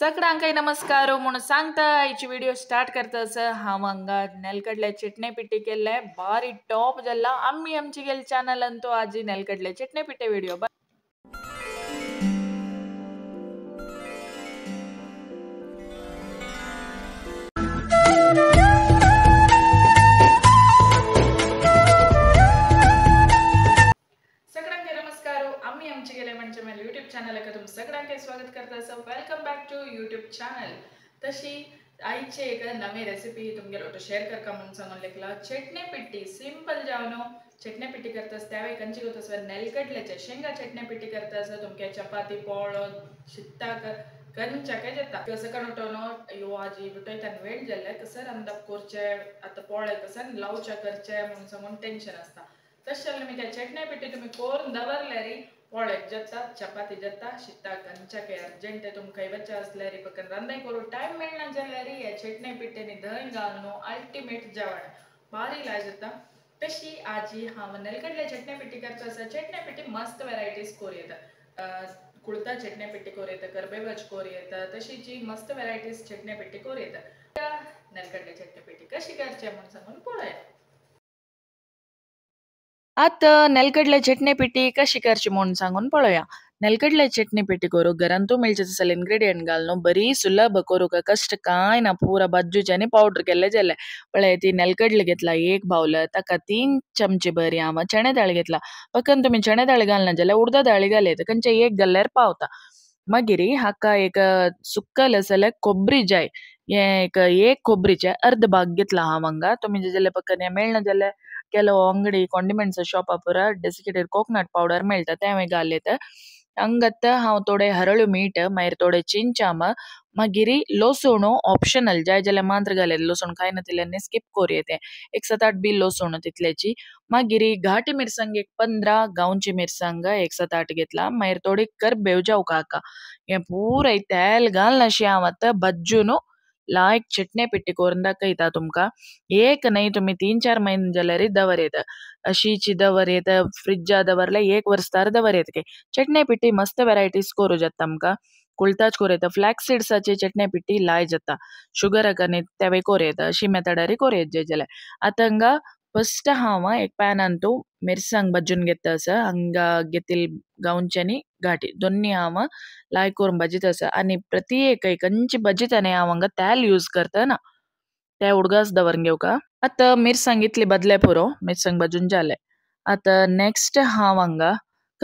सगळ्यांकाही नमस्कार म्हणून सांगता हिची व्हिडिओ स्टार्ट करता हा हांव मंगा नेलकडले चिटणे पिटी केले, बारी टॉप झाला आम्ही आमची गेल चॅनल आणतो आजी नेलकडले चिटणे पिटे व्हिडिओ चॅनल तशी आईचे एक नवे रेसिपी ರೆಸಿಪಿ तुमगे शेअर करका म्हणून सांगून लेखला चटणी पिट्टी सिंपल जावन हो. चटणी पिट्टी करता आसता त्यावेळी कंची होत आसता शेंगा चटणी पिट्टी करता आसता तुमगे चपाती पोळो शित्ताक कंचाके जाता कसं करून हो? यो आजी विटयतान वेळ जाल्ले कसं रंदा कोरचे आता पोळे कसं लावच्या करचे म्हणून सांगून टेंशन आसता ತಶ್ಶಲ್ಮಿಗೆ ಚಟ್ನಿ ಬಿಟ್ಟು ತುಮಿ ಕೋರ್ನ್ ದವರ್ಲರಿ ಒಳಗೆ ಜತ್ತ ಚಪಾತಿ ಜತ್ತ ಶಿತ್ತಾಕ ಅಂಚಕೆ ಅರ್ಜೆಂಟ್ ತುಮ್ ಕೈವಚ್ಚ ಹಸ್ಲರಿ ಪಕ್ಕಂದ್ರೆ ಅಂದೈಕ್ ಅವರು ಟೈಮ್ ಮೇಳ್ನಂಜಲ್ಲರಿ ಚಟ್ನಿ ಬಿಟ್ಟೆನಿ ದಹಂಗಾಲ್ನು ಅಲ್ಟಿಮೇಟ್ ಜವಣ ಭಾರಿ ಇಲಾಜತ್ತ ತಶಿ ಆಜಿ ಹಾವ ನೆಲಗಡ್ಲೆ ಚಟ್ನಿ ಪಿಟ್ಟಿ ಕರ್ತಾಸ ಚಟ್ನಿ ಪಿಟ್ಟಿ ಮಸ್ತ್ ವೆರೈಟೀಸ್ ಕೋರಿಯದ ಕುಳ್ತಾ ಚಟ್ನಿ ಪಿಟ್ಟಿ ಕೋರಿಯತ ಕರ್ಬೇವಾಜ್ ಕೋರಿಯತ तशी जी मस्त व्हरायटीज चटणी पिट्टी कोरियत नेलगड्डे चटणी पिट्टी कशी करचे म्हणून सांगून पळया आत नेलकडले चटणी पिटी कशी करची म्हणून सांगून पळया नेलकडले चटणी पिटी करू गरांतू मिलची कष्ट काय पळय ती नेलकडले घेतला एक बावल तीन चमचे बरी हा चणे दाळ घेतला फक्त चणे दाळ उडदा ना उर्द घाली एक पावता पवतारी हाका एक सुकल कोबरी जाय ये एक ಕೊಬ್ರಿಜೆ ಅರ್ದ್ अर्ध भाग घे ಜೆಜೆಲೆ ಪಕ್ಕನೆ ಮೇಲ್ನ ಜೆಲೆ ಕೆಲವು ಅಂಗಡಿ ಕಾಂಡಿಮೆಂಟ್ಸ್ ಶಾಪ್ ಪೂರ ಡೆಸಿಕೇಟೆಡ್ ಕೋಕೋನಟ್ ಪೌಡರ್ ಮೇಳ್ತ ತೆವೆಗ ಅಲ್ಲೆತ ಅಂಗತ್ತ ಹಾವ್ ತೋಡೆ ಹರಳು ಮೀಟ್ ಮೈರ್ ತೋಡೆ ಚಿಂಚಾಮ ಮಗಿರಿ ऑप्शनल जाए जाल्यार मांत्र घालेले लसूण काय ना तिल्यांनी स्किप कोरये एक सात आठ बी लसूण तितल्याची मागिरी घाटी मिरसांग एक पंद्रह गांवची मिरसांग एक सत आठ घेतला मागीर थोडी करबेव जावं काका ये पुराय तेल घालनाशी हांव आतां भज्जू न्हू लायक चटणे पिट्टी को दाखयता तुमकां एक न्हय तुमी तीन चार म्हयने जाल्यार दवरेत अशीची दवरेत फ्रिजा दवरल्या एक वर्सतार दवरेत गे चटणे पिट्टी मस्त वेरायटीज कोरूं जाता आमकां कुळताच कोरयता फ्लॅक्स सिड्साची चटणे पिट्टी लाय जाता शुगराक न्हय तेवे कोरयता अशी मेथडारी कोरयत जाय जाल्यार आतां ಫಸ್ಟ್ ಹಾವ ಎಕ್ಪಾಯನ ಅಂತು ಮೆರ್ಸಂಗ್ ಬಜ್ಜುನ್ ಗೆತ್ತಸ ಅಂಗ ಗೆತಿಲ್ ಗೌಂಚನಿ ಘಾಟಿ ದೊನ್ನಿ ಹಾವ ಲಾಯ್ಕೋರ್ ಬಜಿತಸ ಅನಿ ಪ್ರತಿಯೇಕ ಕಂಚಿ ಬಜಿತನೆ ಅವಂಗ ತ್ಯಾಲ್ ಯೂಸ್ ಕರ್ತನ त्या उडगास दवरंगेवका आतां मिरसांग इतली बदले पुरो मिरसांग भाजून जाले आतां नेक्स्ट हांव हांगा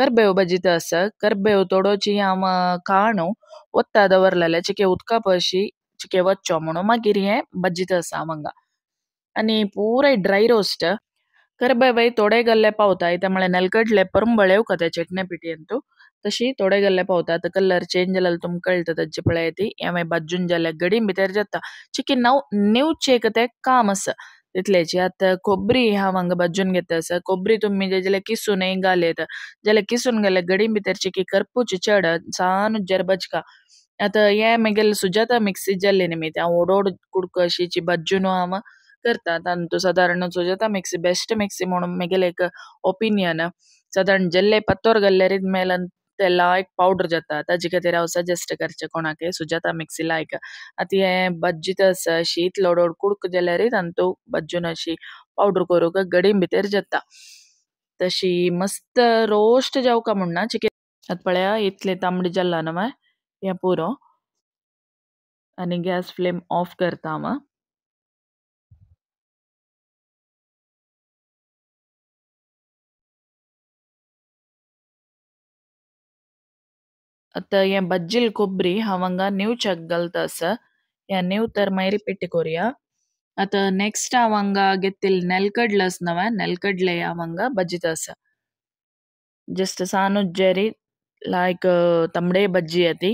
करबेव भाजीत आसा करबेव तोडोची हांव काणू ओत्ता दवरलेले चिके उदका पयशी चिके वच्चो म्हणून मागीर हें भाजीत आसा हांव અને ಪೂರ रोस्ट, रोस्ट ಕರಿಬೇವು थोडे ಪಾವತಾ ಐತೆ ಮಳೆ नलकटले ಪರಂಬಳೆ ಕತೆ ಚಟ್ನೆ ಪಿಟಿ ಅಂತೂ तशी थोडे गल्ले पावता आता कलर चेंज झाला तुम कळटा ताजे पळय ती हें मागीर भाजून जाता चिकन नाव नेवचें तें काम आसा तितलेचे कोबरी हा हांव हांगा भाजून घेता आसा खोबरी तुमी जे जाल्यार गडी भितर चिकी करपूची चड सान उज्जार बचका आता सुजाता मिक्सी ओडोड करतात तातूंत तो सादारण सुजाता मिक्स बेस्ट मिक्स म्हणून एक ओपिनियन सादारण जेल्ले पातोर घाल्लेरीत मेलन एक पावडर जाता ताजे खातीर हांव सजेस्ट करचें कोणाकय सुजाता मिक्सी लायक आतां हें भाज्जीत आसा अशी लोडोड कुडक जाल्यारूय तांतू भाजून अशी पावडर करूंक घडीन भितर जाता तशी मस्त रोस्ट जावंक म्हणना चिकन आतां पळया इतलें तांबडी जालां नवे हें पुरो आनी गॅस फ्लेम ऑफ करता हांव ಅತ್ತ ಎನ್ ಬಜ್ಜಿಲ್ ಕೊಬ್ರಿ ಅವಂಗ ನೀವ್ ಚಗ್ಗಲ್ ತಾಸ್ ಎನ್ ನೀವ್ ತರ ಮೈರಿ ಪಿಟ್ಟಿ ಕೊರಿಯ ಅತ್ತ ನೆಕ್ಸ್ಟ್ ಅವಂಗ ಗೆತ್ತಿಲ್ ನೆಲ್ಕಡ್ಲಸ್ ನವ ನೆಲ್ಕಡ್ಲೆ ಅವಂಗ ಬಜ್ಜಿ ತಾಸ್ ಜಸ್ಟ್ ಸಾನುಜ್ಜರಿ ಲಾಯ್ಕ್ ತಮ್ಡೆ ಬಜ್ಜಿ ಅತಿ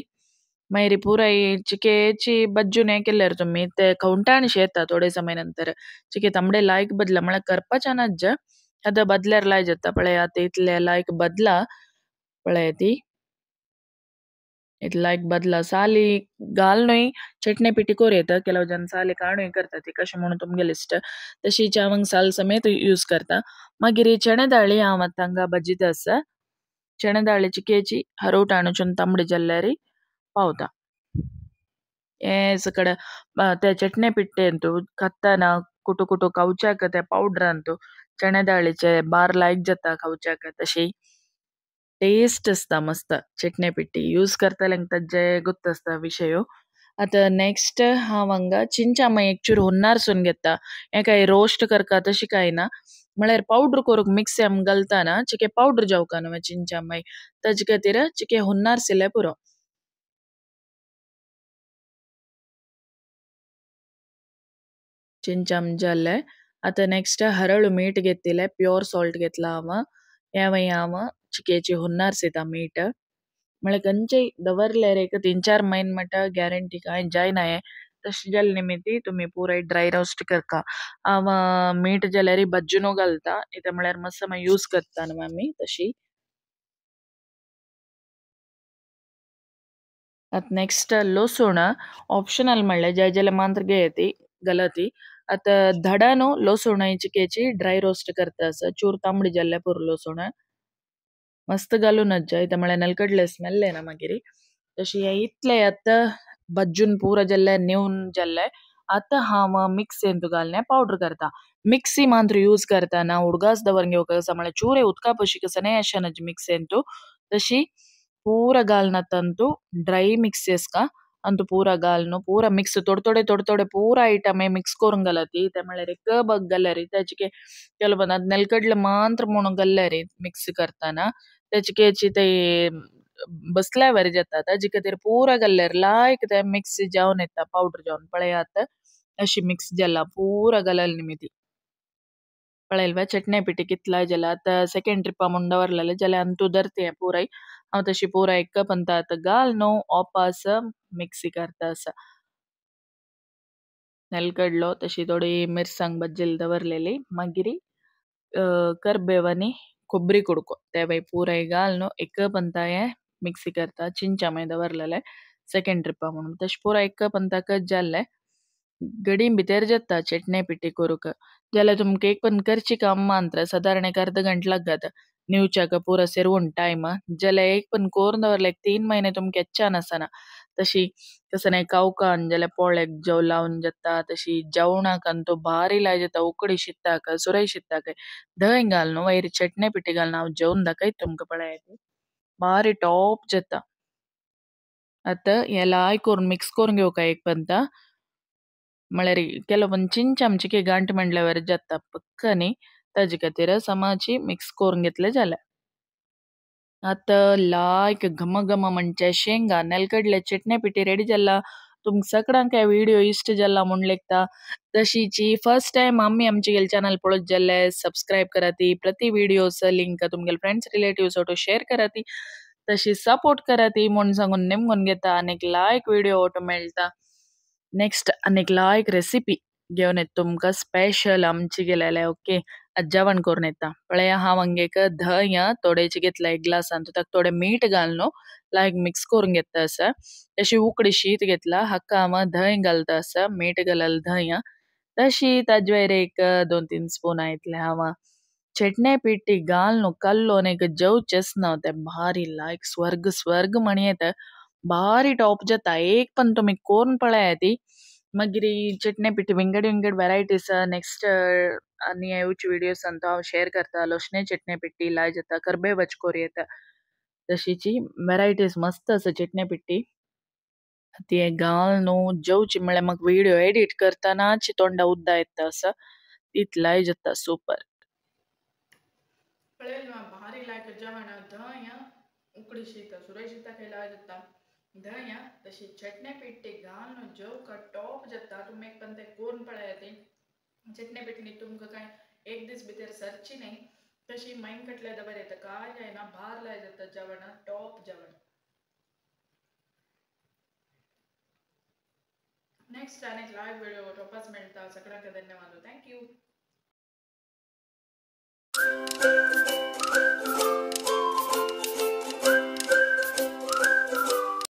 ಮೈರಿ ಪೂರ ಈ ಚಿಕೆ ಏಚಿ ಬಜ್ಜುನೆ ಕೆಲ್ಲೆರ್ ತುಮ್ಮಿ ಇತ್ತೆ ಕೌಂಟಾಣಿ ಶೇತ ತೋಡೆ ಸಮಯ ನಂತರ ಚಿಕೆ ತಮ್ಡೆ ಲಾಯ್ಕ್ ಬದ್ಲ ಮಳ ಕರ್ಪ ಚನಜ್ಜ ಅದ ಬದ್ಲೆರ್ ಲಾಯ್ ಜತ್ತ ಪಳೆ ಆತ ಇತ್ಲೆ ಲಾಯ್ಕ್ ಬದ್ಲ ಪಳೆಯತಿ ಪಿಟಿಕೋರಿ ಗಟನೇ ಪಿಟಿ ಜನ ಸಾ ಚಣಾಳಿ ಭಾಜ ಚಣೆ ಜಲ್ಲರಿ ಕೆಜಿ ಏಸ ಕಡೆ ಮತ್ತೆ ಚಟ್ನಿ ಪಿಟ್ಟೆ ಅಂತು ಕತ್ತನ ಕುಟು ಕುಟು ಬಾರ್ ಲೈಕ್ ದಾಳಿ ಬಾರಾ ಕ ಟೇಸ್ಟ್ ಅಸ್ತಾ ಮಸ್ತ್ ಚಟ್ನೆ ಪಿಟ್ಟಿ ಯೂಸ್ ಕರ್ತಲೆಂಗ್ತದ ಜೆ ಗೊತ್ತಸ್ತ ವಿಷಯ ಅತ ನೆಕ್ಸ್ಟ್ ಹಾವ್ ಹಂಗ ಚಿಂಚಾಮ ಚೂರು ಹುನ್ನಾರ್ ಸುನ್ಗೆತ್ತ ಯಾಕ ಈ ರೋಸ್ಟ್ ಕರ್ಕ ತಶಿಕಾಯಿನ ಮಳೆರ್ ಪೌಡ್ರ್ ಕೊರಕ್ ಮಿಕ್ಸ್ ಎಮ್ ಗಲ್ತಾನ ಚಿಕೆ ಪೌಡ್ರ್ ಜೌಕಾನವ ಚಿಂಚಾಮೈ ತಜ್ಗತಿರ ಚಿಕೆ ಹುನ್ನಾರ್ ಸಿಲೆ ಪುರೋ ಚಿಂಚಮ್ ಜಲ್ಲೆ ಅತ ನೆಕ್ಸ್ಟ್ ಹರಳು ಮೀಟ್ ಗೆತ್ತಿಲೆ ಪ್ಯೂರ್ ಸಾಲ್ಟ್ ಗೆತ್ಲ ಅವ ಯಾವ ಯಾವ ಚಿಕೇಚಿ ಹೊನ್ನಾರ್ ಸಿತ ಮೀಟ್ ಮಳಕ್ ಅಂಚೆ ದವರ್ಲೆರೆಗ್ ತಿನ್ ಚಾರ್ ಮೈನ್ ಮಟ ಗ್ಯಾರಂಟಿ ಕಾಯೆ ಜಾಯಿನ್ ಆಯೆ ತೋಂಡ ಜಲ್ ನಿಮಿತ್ತ್ ತುಮಿ ಪೂರ ಇಡ್ದ್ ಡ್ರೈ ರೋಸ್ಟ್ ಕೊರ್ಕ ಅವ ಮೀಟ್ ಜಲೆರಿ ಬಜ್ಜುನು ಗಲ್ತ ಇತ್ತೆ ಮಳೆರ್ ಮಸ್ಸ್ ಮ ಯೂಸ್ ಕತ್ತಾ ನಮಮಿ ತಶಿ ಅತ್ ನೆಕ್ಸ್ಟ್ ಲೋಸೋಣ ಆಪ್ಷನಲ್ ಮಳ್ಳೆ ಜೈಜಲ ಮಾಂತ್ರ ಗೆಯತಿ ಗಲತಿ ಅತ್ ಧಡನು ಲೋಸೋಣ ಇಂಚಿ ಕೇಚಿ ಡ್ರೈ ರೋಸ್ಟ್ ಕರ್ತಸ್ ಚೂರ್ ತಮ್ಡ್ ಜಲ್ಲೆ ಪೂರ ಲೋಸೋಣ ಮಸ್ತ್ ಗಾಲುನ್ ಅಜ್ಜ ಐತ ಮಳೆ ನಲ್ಕಡ್ಲೆ ಸ್ಮೆಲ್ಲೆ ನಮಗಿರಿ ತೋಜಿ ಐತ್ಲೆ ಅತ್ತ ಬಜ್ಜುನ್ ಪೂರ ಜಲ್ಲೆ ನಿವ್ನ್ ಜಲ್ಲೆ ಅತ್ತ ಹಾಮ ಮಿಕ್ಸ್ ಗಾಲ್ನೆ ಪೌಡರ್ ಕರ್ತ ಮಿಕ್ಸಿ ಮಾಂತ್ರ ಯೂಸ್ ಕರ್ತ ನಾ ಉಡ್ಗಾಸ್ ದವರ್ಗೆ ಹೋಗ ಸಮಳೆ ಚೂರೆ ಉತ್ಕಾ ಪಶಿಕ ಸನೆ ಅಶನಜ್ ಮಿಕ್ಸ್ ಎಂತು ತಶಿ ಪೂರ ಗಾಲ್ನ ತಂತು ಡ್ರೈ ಮಿಕ್ಸ್ ಎಸ್ಕ ಅಂತೂ ಪೂರ ಗಾಲ್ನು ಪೂರ ಮಿಕ್ಸ್ ತೊಡೆ ತೊಡೆ ತೊಡೆ ತೊಡೆ ಪೂರ ಐಟಮೇ ಮಿಕ್ಸ್ ಕೊರಂಗಲತಿ ತೆಮಳರಿಕ ಬಗ್ಗಲ್ಲರಿ ತೆಚಿಗೆ ಕೆಲವೊಂದು ಅದ್ ನೆಲ್ಕಡ್ಲ ಮಾಂತ್ರ ಮುಣಗಲ್ಲರಿ ಮಿಕ್ಸ್ ಕರ್ತಾನ ತೆಚಿಗೆ ಚಿತೆ ಬಸ್ಲಾ ವರಿ ಜತ್ತ ಜಿಕ ತಿರ್ ಪೂರ ಗಲ್ಲರ್ ಲಾಯ್ಕ್ ದ ಮಿಕ್ಸ್ ಜಾವನ್ ಇತ್ತ ಪೌಡರ್ ಜಾವನ್ ಪಳೆಯಾತ ಅಶಿ ಮಿಕ್ಸ್ ಜಲ್ಲ ಪೂರ ಗಲಲ್ ನಿಮಿತಿ ಪಳೆಲ್ವ ಚಟ್ನೆ ಪಿಟಿ ಕಿತ್ಲ ಜಲ ಅತ್ತ ಸೆಕೆಂಡ್ ಟ್ರಿಪ್ಪ ಮುಂಡವರ್ಲಲ್ಲ ಜಲ ಅಂತೂ ದರ್ತೆ ಪೂರೈ एक Shipura pantāta galnu ओपास मिक्सी करता असा. ನೆಲ್ಗಡ್ಲು तशी थोडी मिरसांग बज्जील दवरलेली मागीर कर्बेव कोबरी खोबरी कुडको ते मागीर पुराय घालून एक पंता मिक्सी करता चिंचा मागीर दवरलेले सेकेंड ट्रिपा म्हणून तशी पुराय एक पंताकच जाल्ले गडी भितर जेता चटणी पिटी करूंक जाल्यार तुमकां एक पण करची काम मांत्र सादारण एक अर्द घंटा लागत నీవు చెగపూర సెరువు ఉంటాయమ్మా जाल्यार एक पण कोरून दवरल्याक तीन महिने तुमकां केच्च्यान आसना तशी तसने कावकान जाल्यार पोळ्याक जव लावन जाता तशी जेवणाकान तो भारी लाय जाता उकडी शिताक सुरय शिताक धंय घाल न्हू वयर चटणी पिठी घाल हांव जेवन दाखयता तुमकां पळयात भारी टॉप जाता आतां हें लाय करून मिक्स करून घेवका एक पंता म्हळ्यार केलो पण चिंच आमची की गांठ म्हणल्यार जाता पक्क न्ही ताजे खातीर समाजी मिक्स करून घेतले जाल्यार आता लायक घम घम म्हणचे शेंगा नलकडले चटणी पिटी रेडी झाला तुम सगळ्यांक हा व्हिडिओ इश्ट जाला म्हूण लेखता तशीची फर्स्ट टायम आमी आमचे गेले चॅनल पळत जाल्ले सबस्क्राईब करा ती प्रति व्हिडिओस लिंक तुमगेले फ्रेंड्स रिलेटिव्स ऑटो शेअर करा ती तशी सपोर्ट करा ती म्हणून सांगून नेमगून घेता आनी लायक व्हिडिओ ऑटो मेळटा नेक्स्ट आनी लायक रेसिपी घेवन येत तुमकां स्पेशल आमची गेलेले ओके अज्जावान करून येता पळया हांव हांगेक धंय थोडेशें घेतलां एक ग्लासान ताका थोडें मीठ घाल न्हू लायक मिक्स करून घेता आसा तशी उकडी शीत घेतला हाका हांव धंय मीठ घालल धंय तशी ताजे वयर एक दोन तीन स्पून इतलें हांव चटणे पीठ ती घाल एक जेवचेंच ना तें भारी लायक स्वर्ग स्वर्ग म्हणी येता भारी टॉप जता एक पण तुम्ही कोरून पळया ती मगिरी चटने पीठ विंगड विंगड वेरायटीज नेक्स्ट ಅನಿಯ ಯೂಚ್ ವಿಡಿಯೋಸ್ ಅಂತ ಅವ್ ಶೇರ್ ಕರ್ತಾ ಲೊಷ್ನೆ ಚಟ್ನೆ ಪಿಟ್ಟಿ ಲಾಯ್ ಜತ कर्बे बचकोरी येता तशीची व्हरायटीज मस्त असा चटणी पिट्टी ती गाल न्हू जेवची म्हळ्यार म्हाका व्हिडिओ एडिट करताना तोंडा उद्दा येता आसा तितलाय जाता सुपर पळेल ना भारी लायक जेवण धंय उकडी शीत सुरय शीता केला जाता धंय तशी चटणी पिट्टी गाल न्हू जेवका टॉप जाता तुमी एक पण ते कोण पळया ती जितने बिटने तुमकां काय एक दीस भितर सरची न्ही तशी माइंड कटल्या दबर येत काय जायना भार लाय जाता जेवणा टॉप जेवण नेक्स्ट आणि लाईव्ह लायव्ह व्हिडिओ टॉपाच मेळटा सगळ्यांक धन्यवाद थँक्यू